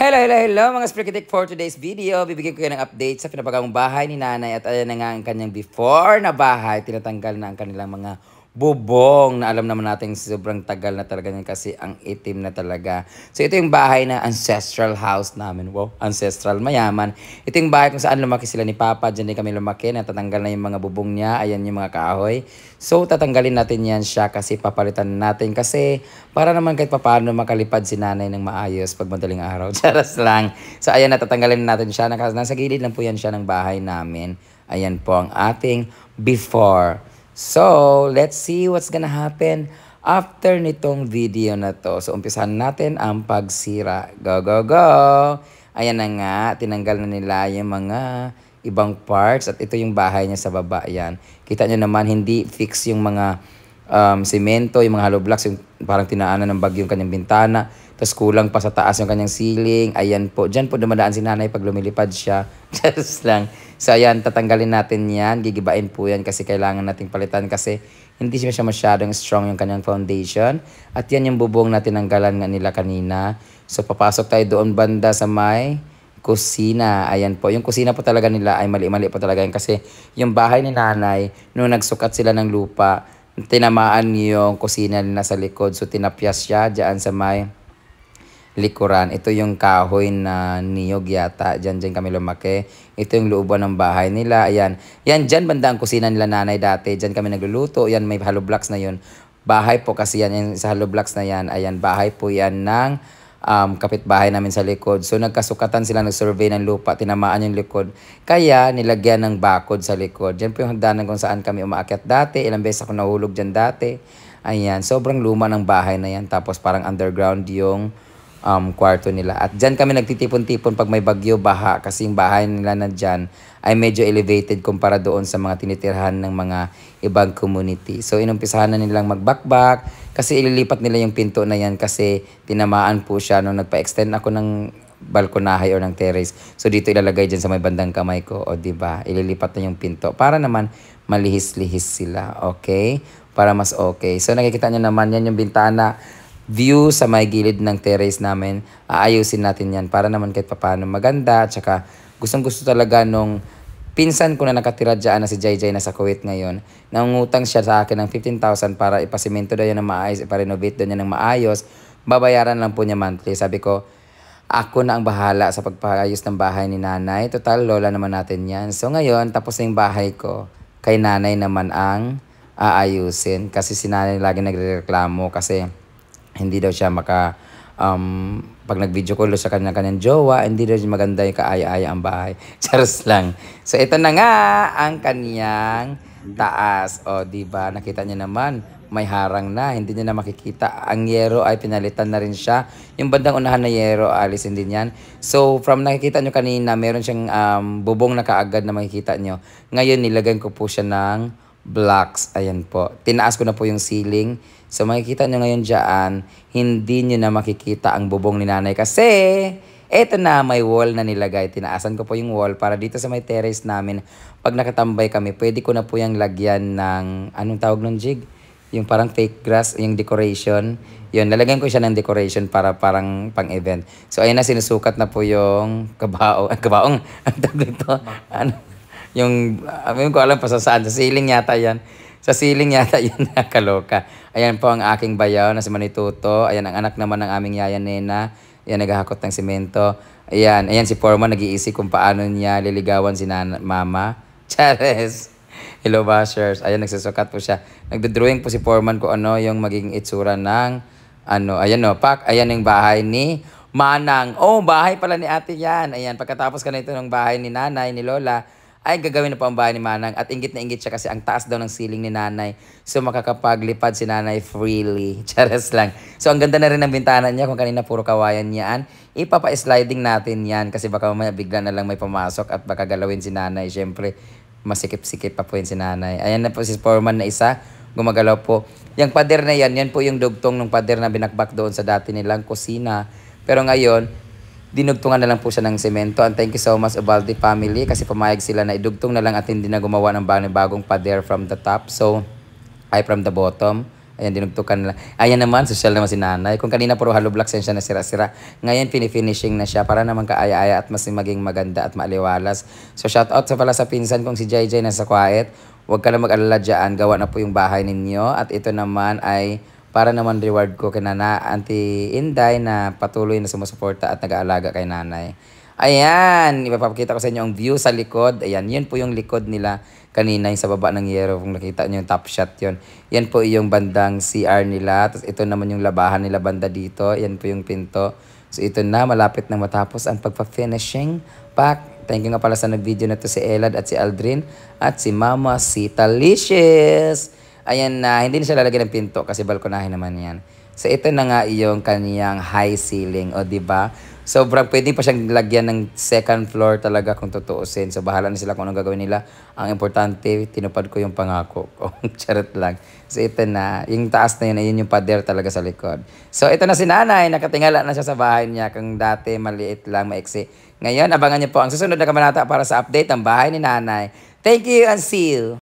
Hello, hello, hello mga Spreakitik for today's video. Bibigyan ko kayo ng update sa pinapagawang bahay ni nanay at ayan na nga ang kanyang before na bahay. Tinatanggal na ang kanilang mga bubong na alam naman natin sobrang tagal na talaga niya kasi ang itim na talaga. So ito yung bahay na ancestral house namin. Wow, ancestral mayaman. Ito yung bahay kung saan lumaki sila ni Papa. Diyan din kami lumaki. tatanggal na yung mga bubong niya. Ayan yung mga kahoy. So tatanggalin natin yan siya kasi papalitan natin. Kasi para naman kahit paano makalipad si nanay ng maayos pag madaling araw. Charas lang. So ayan, natatanggalin natin siya. Nasa gilid lang po yan siya ng bahay namin. Ayan po ang ating before So, let's see what's gonna happen after nitong video na to. So, umpisan natin ang pagsira. Go, go, go! Ayan na nga, tinanggal na nila yung mga ibang parts at ito yung bahay niya sa baba. Ayan. Kita niyo naman, hindi fix yung mga um, semento, yung mga hollow blocks, yung parang tinaanan ng bagyong kanyang bintana. Tapos kulang pa sa taas yung kanyang ceiling. Ayan po. Diyan po dumadaan si nanay pag lumilipad siya. Just lang. So ayan, tatanggalin natin yan. Gigibain po yan kasi kailangan nating palitan kasi hindi siya masyadong strong yung kanyang foundation. At yan yung bubong natin ang nga nila kanina. So papasok tayo doon banda sa may kusina. Ayan po. Yung kusina po talaga nila ay mali-mali po talaga yun kasi yung bahay ni nanay, nung nagsukat sila ng lupa, tinamaan yung kusina nila sa likod. So tinapyas siya dyan sa may likuran. Ito yung kahoy na niyog yata. Diyan, diyan kami lumaki. Ito yung looban ng bahay nila. Ayan. Yan, diyan banda ang kusina nila nanay dati. Diyan kami nagluluto. Yan, may hollow blocks na yun. Bahay po kasi yan. Yung sa hollow blocks na yan. Ayan, bahay po yan ng um, kapitbahay namin sa likod. So nagkasukatan sila, nag-survey ng lupa, tinamaan yung likod. Kaya nilagyan ng bakod sa likod. Diyan po yung hagdanan kung saan kami umaakyat dati. Ilang beses ako nahulog dyan dati. Ayan, sobrang luma ng bahay na yan. Tapos parang underground yung um, kwarto nila. At dyan kami nagtitipon-tipon pag may bagyo, baha. Kasi yung bahay nila na dyan ay medyo elevated kumpara doon sa mga tinitirhan ng mga ibang community. So, inumpisahan na nilang magbakbak kasi ililipat nila yung pinto na yan kasi tinamaan po siya nung nagpa-extend ako ng balkonahay or ng terrace. So, dito ilalagay dyan sa may bandang kamay ko. O, ba diba? Ililipat na yung pinto. Para naman, malihis-lihis sila. Okay? Para mas okay. So, nakikita nyo naman, yan yung bintana view sa may gilid ng terrace namin. Aayusin natin yan para naman kahit paano maganda. At saka gustong gusto talaga nung pinsan ko na nakatira dyan na si JJ na sa Kuwait ngayon. Nangungutang siya sa akin ng 15,000 para ipasimento daw yan ng maayos, iparenovate daw niya ng maayos. Babayaran lang po niya monthly. Sabi ko, ako na ang bahala sa pagpaayos ng bahay ni nanay. Total, lola naman natin yan. So ngayon, tapos na yung bahay ko. Kay nanay naman ang aayusin kasi si nanay lagi nagrereklamo kasi hindi daw siya maka um, pag nag-video call sa kanya kanyang jowa, hindi daw maganda yung kaaya-aya ang bahay. Charos lang. So ito na nga ang kaniyang taas. O, di ba? Nakita niya naman, may harang na, hindi niya na makikita. Ang yero ay pinalitan na rin siya. Yung bandang unahan na yero, alisin din yan. So, from nakikita niyo kanina, meron siyang um, bubong na kaagad na makikita niyo. Ngayon, nilagyan ko po siya ng blocks. Ayan po. Tinaas ko na po yung ceiling So makikita nyo ngayon dyan, hindi nyo na makikita ang bubong ni nanay kasi eto na may wall na nilagay. Tinaasan ko po yung wall para dito sa may terrace namin, pag nakatambay kami, pwede ko na po yung lagyan ng, anong tawag nun jig? Yung parang fake grass, yung decoration. Yun, lalagyan ko siya ng decoration para parang pang-event. So ayun na, sinusukat na po yung kabao, ah, kabaong, ang tawag nito, ano, yung, ah, I ko alam pa sa saan, sa ceiling yata yan. Sa siling yata yun nakaloka. Ayan po ang aking bayaw na si Manituto. Ayan ang anak naman ng aming yaya nena. Ayan naghahakot ng simento. Ayan, ayan si Foreman nag-iisip kung paano niya liligawan si nana, mama. Chares! Hello bashers. Ayan, nagsusukat po siya. Nagdodrawing po si Foreman kung ano yung magiging itsura ng ano. Ayan no, pak. Ayan yung bahay ni Manang. Oh, bahay pala ni ate yan. Ayan, pagkatapos ka na ito ng bahay ni nanay, ni lola, ay gagawin na pambahay ni Manang at ingit na ingit siya kasi ang taas daw ng ceiling ni Nanay. So makakapaglipad si Nanay freely. Charas lang. So ang ganda na rin ng bintana niya kung kanina puro kawayan niyan. Ipapa-sliding natin yan kasi baka mamaya bigla na lang may pumasok at baka galawin si Nanay. Siyempre masikip-sikip pa po yun si Nanay. Ayan na po si Foreman na isa gumagalaw po. Yung pader na yan, yan po yung dugtong ng pader na binakbak doon sa dati nilang kusina. Pero ngayon, dinugtungan na lang po siya ng semento. And thank you so much Ubaldi family kasi pumayag sila na idugtong na lang at hindi na gumawa ng bagong pader from the top. So, ay from the bottom. Ayan, dinugtukan na lang. Ayan naman, social naman si nanay. Kung kanina puro hollow blocks yan siya na sira-sira. Ngayon, finishing na siya para naman kaaya-aya at mas maging maganda at maaliwalas. So, shout out sa pala sa pinsan kong si JJ nasa quiet. Huwag ka na mag-alala dyan. Gawa na po yung bahay ninyo. At ito naman ay para naman reward ko kay Nana Auntie Inday na patuloy na sumusuporta at nag-aalaga kay nanay. Ayan, ipapakita ko sa inyo ang view sa likod. Ayan, yun po yung likod nila kanina yung sa baba ng yero. Kung nakita nyo yung top shot yun. Yan po yung bandang CR nila. Tapos ito naman yung labahan nila banda dito. Yan po yung pinto. So ito na, malapit na matapos ang pagpa-finishing pack. Thank you nga pala sa nag-video na to si Elad at si Aldrin at si Mama Sita Licious. Ayan na, hindi na siya lalagyan ng pinto kasi balkonahin naman yan. So ito na nga yung kaniyang high ceiling, o di ba? Sobrang pwede pa siyang lagyan ng second floor talaga kung tutuusin. So bahala na sila kung anong gagawin nila. Ang importante, tinupad ko yung pangako. O, charot lang. So ito na, yung taas na yun, ayun yung pader talaga sa likod. So ito na si nanay, nakatingala na siya sa bahay niya. Kung dati maliit lang, maiksi. Ngayon, abangan niyo po ang susunod na kamanata para sa update ng bahay ni nanay. Thank you and see you!